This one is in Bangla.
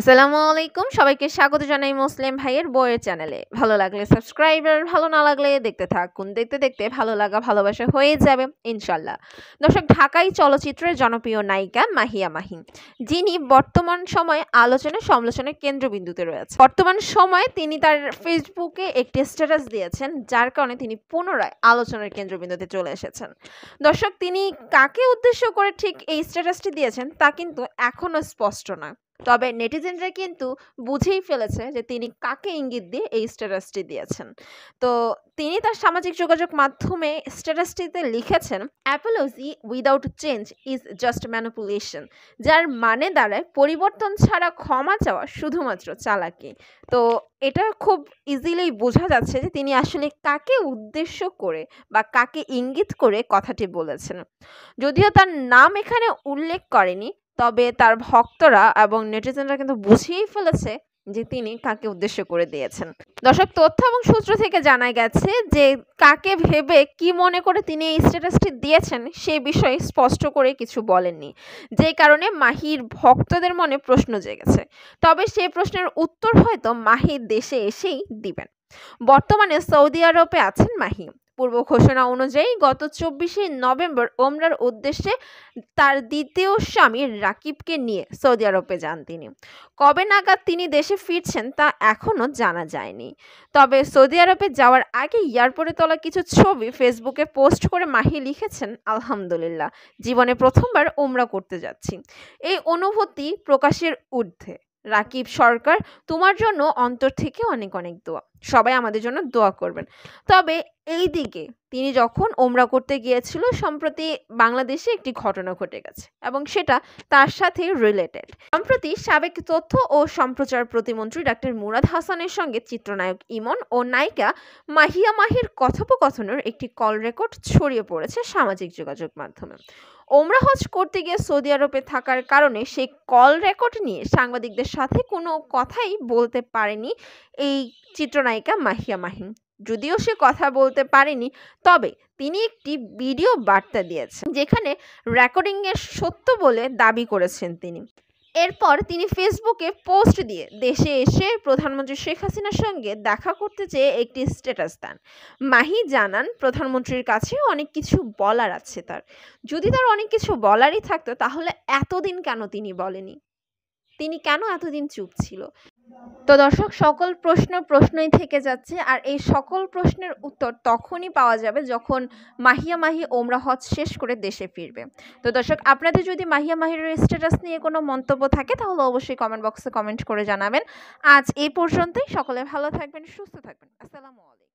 আসসালামু আলাইকুম সবাইকে স্বাগত জানাই মুসলিম ভাইয়ের বইয়ের চ্যানেলে ভালো লাগলে সাবস্ক্রাইবার ভালো না লাগলে দেখতে থাকুন দেখতে দেখতে ভালো লাগা ভালোবাসা হয়ে যাবে ইনশাল্লাহ দর্শক ঢাকাই চলচ্চিত্রের জনপ্রিয় নায়িকা মাহিয়া মাহিন যিনি বর্তমান সময়ে আলোচনা সমালোচনার কেন্দ্রবিন্দুতে রয়েছে বর্তমান সময়ে তিনি তার ফেসবুকে একটি স্ট্যাটাস দিয়েছেন যার কারণে তিনি পুনরায় আলোচনার কেন্দ্রবিন্দুতে চলে এসেছেন দর্শক তিনি কাকে উদ্দেশ্য করে ঠিক এই স্ট্যাটাসটি দিয়েছেন তা কিন্তু এখনও স্পষ্ট নয় তবে নেটিজেনরা কিন্তু বুঝেই ফেলেছে যে তিনি কাকে ইঙ্গিত দিয়ে এই স্ট্যাটাসটি দিয়েছেন তো তিনি তার সামাজিক যোগাযোগ মাধ্যমে স্ট্যাটাসটিতে লিখেছেন apology without change is just manipulation যার মানে দাঁড়ায় পরিবর্তন ছাড়া ক্ষমা চাওয়া শুধুমাত্র চালাকি তো এটা খুব ইজিলি বোঝা যাচ্ছে যে তিনি আসলে কাকে উদ্দেশ্য করে বা কাকে ইঙ্গিত করে কথাটি বলেছেন যদিও তার নাম এখানে উল্লেখ করেনি তবে তার ভক্তরা এবং নেটিজেনরা কিন্তু বুঝেই ফেলেছে যে তিনি কাকে উদ্দেশ্য করে দিয়েছেন দর্শক তথ্য এবং সূত্র থেকে জানা গেছে যে কাকে ভেবে কি মনে করে তিনি এই স্ট্যাটাসটি দিয়েছেন সে বিষয়ে স্পষ্ট করে কিছু বলেননি যে কারণে মাহির ভক্তদের মনে প্রশ্ন জেগেছে তবে সে প্রশ্নের উত্তর হয়তো মাহির দেশে এসেই দিবেন বর্তমানে সৌদি আরবে আছেন মাহি পূর্ব ঘোষণা অনুযায়ী গত চব্বিশে নভেম্বর ওমরার উদ্দেশ্যে তার দ্বিতীয় স্বামী রাকিবকে নিয়ে সৌদি আরবে যান তিনি কবে নাগাদ তিনি দেশে ফিরছেন তা এখনও জানা যায়নি তবে সৌদি আরবে যাওয়ার আগে এয়ারপোর্টে তোলা কিছু ছবি ফেসবুকে পোস্ট করে মাহি লিখেছেন আলহামদুলিল্লাহ জীবনে প্রথমবার ওমরা করতে যাচ্ছি এই অনুভূতি প্রকাশের ঊর্ধ্বে রাকিব সরকার তোমার জন্য অন্তর থেকে অনেক অনেক দোয়া সবাই আমাদের জন্য দোয়া করবেন তবে এই দিকে তিনি যখন ওমরা করতে গিয়েছিল সম্প্রতি বাংলাদেশে একটি ঘটনা ঘটে গেছে এবং সেটা তার সাথে রিলেটেড সম্প্রতি সাবেক তথ্য ও সম্প্রচার প্রতিমন্ত্রী ডাক্তার মুরাদ হাসানের সঙ্গে চিত্রনায়ক ইমন ও নায়িকা মাহিয়া মাহির কথোপকথনের একটি কল রেকর্ড ছড়িয়ে পড়েছে সামাজিক যোগাযোগ মাধ্যমে ওমরা হজ করতে গিয়ে সৌদি আরবে থাকার কারণে সেই কল রেকর্ড নিয়ে সাংবাদিকদের সাথে কোনো কথাই বলতে পারেনি এই চিত্র নায়িকা মাহিয়া মাহিন যদিও সে কথা বলতে পারেনি তবে তিনি একটি ভিডিও বার্তা দিয়েছেন যেখানে রেকর্ডিংয়ের সত্য বলে দাবি করেছেন তিনি এরপর তিনি ফেসবুকে পোস্ট দিয়ে দেশে এসে প্রধানমন্ত্রী শেখ হাসিনার সঙ্গে দেখা করতে চেয়ে একটি স্ট্যাটাস দেন মাহি জানান প্রধানমন্ত্রীর কাছে অনেক কিছু বলার আছে তার যদি তার অনেক কিছু বলারই থাকতো তাহলে এতদিন কেন তিনি বলেনি তিনি কেন এতদিন চুপ ছিল তো দর্শক সকল প্রশ্ন প্রশ্নই থেকে যাচ্ছে আর এই সকল প্রশ্নের উত্তর তখনই পাওয়া যাবে যখন মাহিয়া মাহি ওমরা হজ শেষ করে দেশে ফিরবে তো দর্শক আপনাদের যদি মাহিয়া মাহির স্ট্যাটাস নিয়ে কোনো মন্তব্য থাকে তাহলে অবশ্যই কমেন্ট বক্সে কমেন্ট করে জানাবেন আজ এই পর্যন্তই সকলে ভালো থাকবেন সুস্থ থাকবেন আসসালামু আলাইকুম